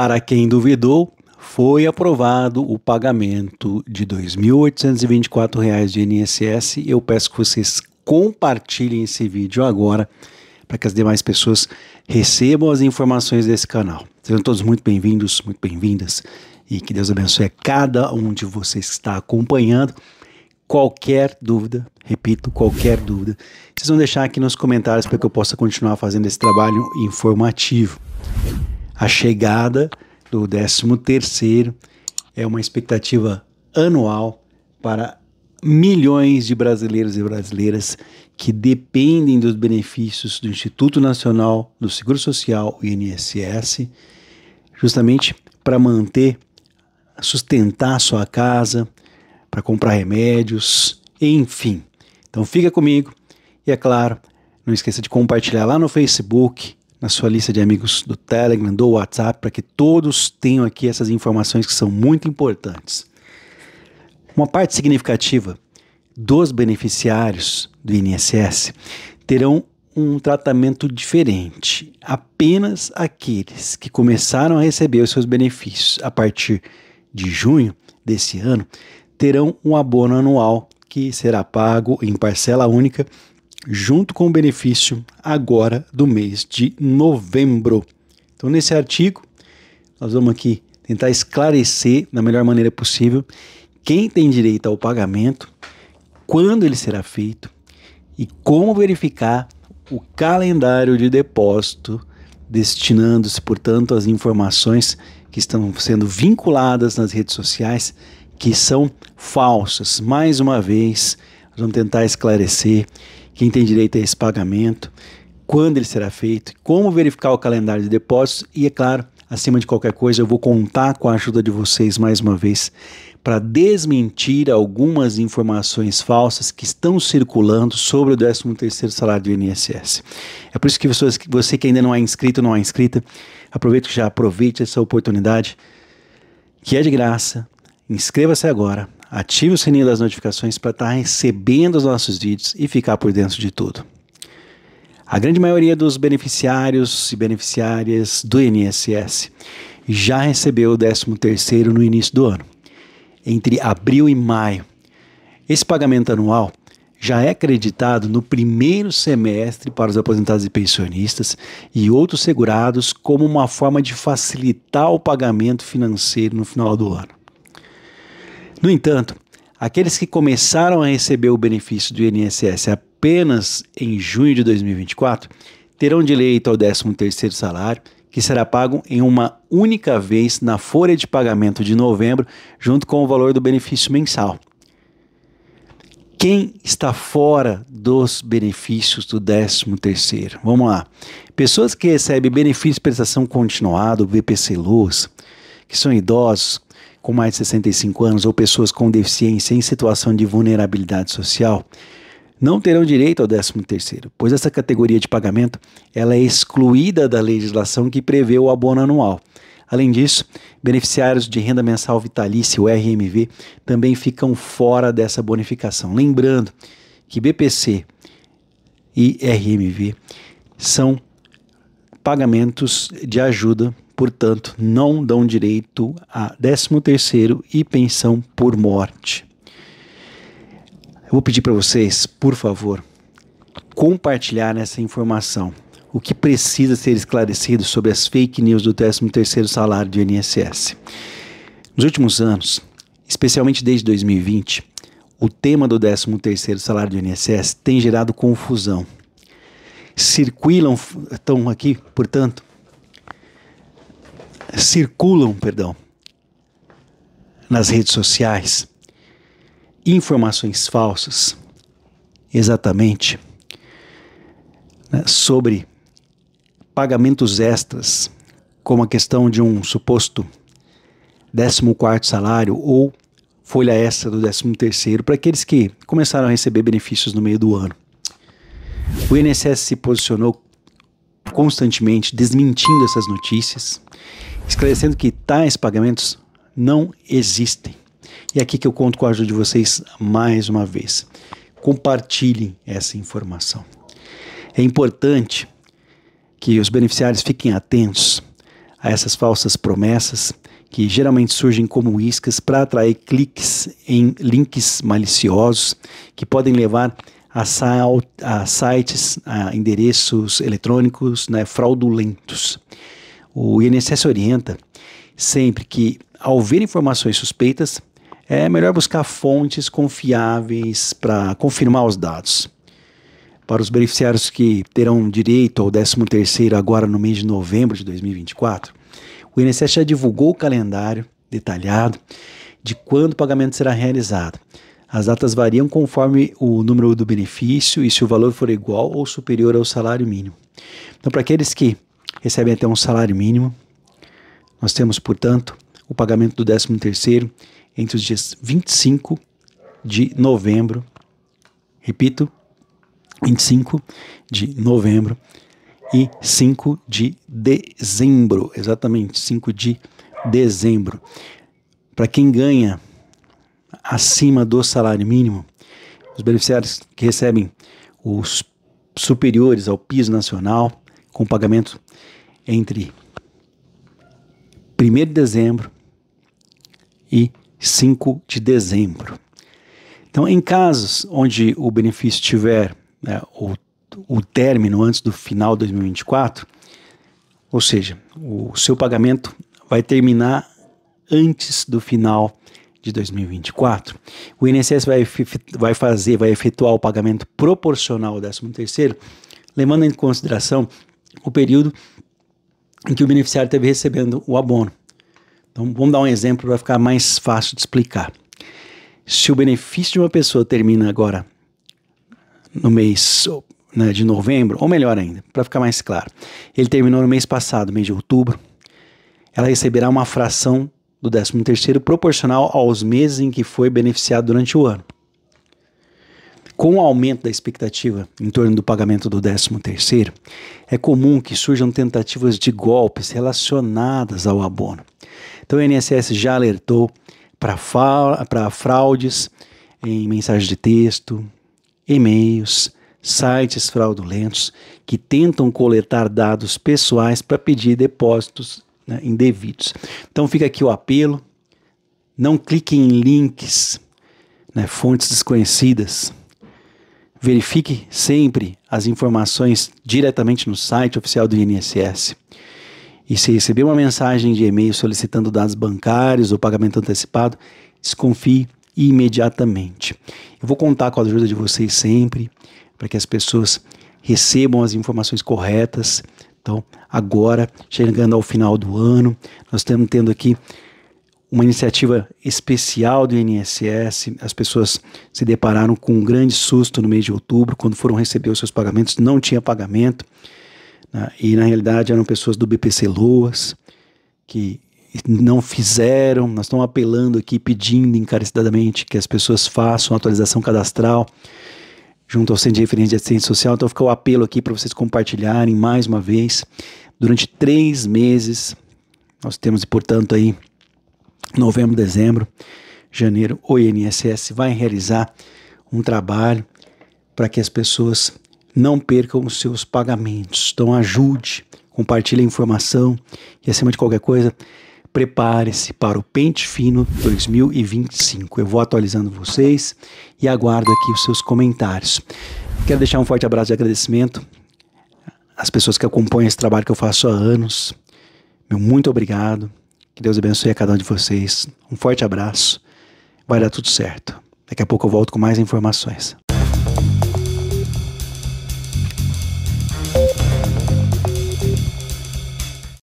Para quem duvidou, foi aprovado o pagamento de R$ 2.824 de INSS. Eu peço que vocês compartilhem esse vídeo agora para que as demais pessoas recebam as informações desse canal. Sejam todos muito bem-vindos, muito bem-vindas e que Deus abençoe a cada um de vocês que está acompanhando. Qualquer dúvida, repito, qualquer dúvida, vocês vão deixar aqui nos comentários para que eu possa continuar fazendo esse trabalho informativo a chegada do 13º é uma expectativa anual para milhões de brasileiros e brasileiras que dependem dos benefícios do Instituto Nacional do Seguro Social, o INSS, justamente para manter, sustentar sua casa, para comprar remédios, enfim. Então fica comigo e é claro, não esqueça de compartilhar lá no Facebook, na sua lista de amigos do Telegram, do WhatsApp, para que todos tenham aqui essas informações que são muito importantes. Uma parte significativa dos beneficiários do INSS terão um tratamento diferente. Apenas aqueles que começaram a receber os seus benefícios a partir de junho desse ano terão um abono anual que será pago em parcela única junto com o benefício agora do mês de novembro. Então, nesse artigo, nós vamos aqui tentar esclarecer da melhor maneira possível quem tem direito ao pagamento, quando ele será feito e como verificar o calendário de depósito, destinando-se, portanto, às informações que estão sendo vinculadas nas redes sociais que são falsas. Mais uma vez, nós vamos tentar esclarecer quem tem direito a esse pagamento, quando ele será feito, como verificar o calendário de depósitos e, é claro, acima de qualquer coisa, eu vou contar com a ajuda de vocês mais uma vez para desmentir algumas informações falsas que estão circulando sobre o 13º salário do INSS. É por isso que pessoas, você que ainda não é inscrito, não é inscrita, aproveite já aproveite essa oportunidade que é de graça. Inscreva-se agora ative o sininho das notificações para estar tá recebendo os nossos vídeos e ficar por dentro de tudo. A grande maioria dos beneficiários e beneficiárias do INSS já recebeu o 13º no início do ano, entre abril e maio. Esse pagamento anual já é acreditado no primeiro semestre para os aposentados e pensionistas e outros segurados como uma forma de facilitar o pagamento financeiro no final do ano. No entanto, aqueles que começaram a receber o benefício do INSS apenas em junho de 2024 terão direito ao 13º salário, que será pago em uma única vez na folha de pagamento de novembro, junto com o valor do benefício mensal. Quem está fora dos benefícios do 13º? Vamos lá. Pessoas que recebem benefício de prestação continuada, BPC Luz, que são idosos, com mais de 65 anos ou pessoas com deficiência em situação de vulnerabilidade social não terão direito ao 13º, pois essa categoria de pagamento ela é excluída da legislação que prevê o abono anual. Além disso, beneficiários de renda mensal vitalícia, o RMV, também ficam fora dessa bonificação. Lembrando que BPC e RMV são pagamentos de ajuda portanto, não dão direito a 13º e pensão por morte. Eu vou pedir para vocês, por favor, compartilhar essa informação. O que precisa ser esclarecido sobre as fake news do 13º salário do INSS. Nos últimos anos, especialmente desde 2020, o tema do 13º salário do INSS tem gerado confusão. Circulam, estão aqui, portanto, circulam, perdão, nas redes sociais informações falsas, exatamente, né, sobre pagamentos extras, como a questão de um suposto 14 salário ou folha extra do 13º para aqueles que começaram a receber benefícios no meio do ano. O INSS se posicionou constantemente desmentindo essas notícias, esclarecendo que tais pagamentos não existem. E é aqui que eu conto com a ajuda de vocês mais uma vez. Compartilhem essa informação. É importante que os beneficiários fiquem atentos a essas falsas promessas que geralmente surgem como iscas para atrair cliques em links maliciosos que podem levar a a, a sites, a endereços eletrônicos né, fraudulentos. O INSS orienta sempre que, ao ver informações suspeitas, é melhor buscar fontes confiáveis para confirmar os dados. Para os beneficiários que terão direito ao 13º agora no mês de novembro de 2024, o INSS já divulgou o calendário detalhado de quando o pagamento será realizado. As datas variam conforme o número do benefício e se o valor for igual ou superior ao salário mínimo. Então, para aqueles que recebem até um salário mínimo, nós temos, portanto, o pagamento do 13º entre os dias 25 de novembro, repito, 25 de novembro e 5 de dezembro, exatamente, 5 de dezembro. Para quem ganha acima do salário mínimo, os beneficiários que recebem os superiores ao piso nacional, com pagamento entre 1 de dezembro e 5 de dezembro. Então, em casos onde o benefício tiver né, o, o término antes do final de 2024, ou seja, o seu pagamento vai terminar antes do final de 2024, o INSS vai, vai fazer, vai efetuar o pagamento proporcional ao 13º, levando em consideração o período em que o beneficiário esteve recebendo o abono. Então, vamos dar um exemplo para ficar mais fácil de explicar. Se o benefício de uma pessoa termina agora no mês né, de novembro, ou melhor ainda, para ficar mais claro, ele terminou no mês passado, mês de outubro, ela receberá uma fração do 13º proporcional aos meses em que foi beneficiado durante o ano. Com o aumento da expectativa em torno do pagamento do 13º, é comum que surjam tentativas de golpes relacionadas ao abono. Então o INSS já alertou para fraudes em mensagens de texto, e-mails, sites fraudulentos que tentam coletar dados pessoais para pedir depósitos né, indevidos. Então fica aqui o apelo: não clique em links, né, fontes desconhecidas. Verifique sempre as informações diretamente no site oficial do INSS. E se receber uma mensagem de e-mail solicitando dados bancários ou pagamento antecipado, desconfie imediatamente. Eu vou contar com a ajuda de vocês sempre para que as pessoas recebam as informações corretas então, agora, chegando ao final do ano, nós estamos tendo aqui uma iniciativa especial do INSS. As pessoas se depararam com um grande susto no mês de outubro, quando foram receber os seus pagamentos, não tinha pagamento. Né? E na realidade eram pessoas do BPC Loas que não fizeram. Nós estamos apelando aqui, pedindo encarecidamente que as pessoas façam atualização cadastral junto ao Centro de Referência de Assistência Social. Então fica o apelo aqui para vocês compartilharem mais uma vez. Durante três meses, nós temos, portanto, aí novembro, dezembro, janeiro, o INSS vai realizar um trabalho para que as pessoas não percam os seus pagamentos. Então ajude, compartilhe a informação e acima de qualquer coisa, prepare-se para o Pente Fino 2025. Eu vou atualizando vocês e aguardo aqui os seus comentários. Quero deixar um forte abraço de agradecimento às pessoas que acompanham esse trabalho que eu faço há anos. Meu muito obrigado. Que Deus abençoe a cada um de vocês. Um forte abraço. Vai dar tudo certo. Daqui a pouco eu volto com mais informações.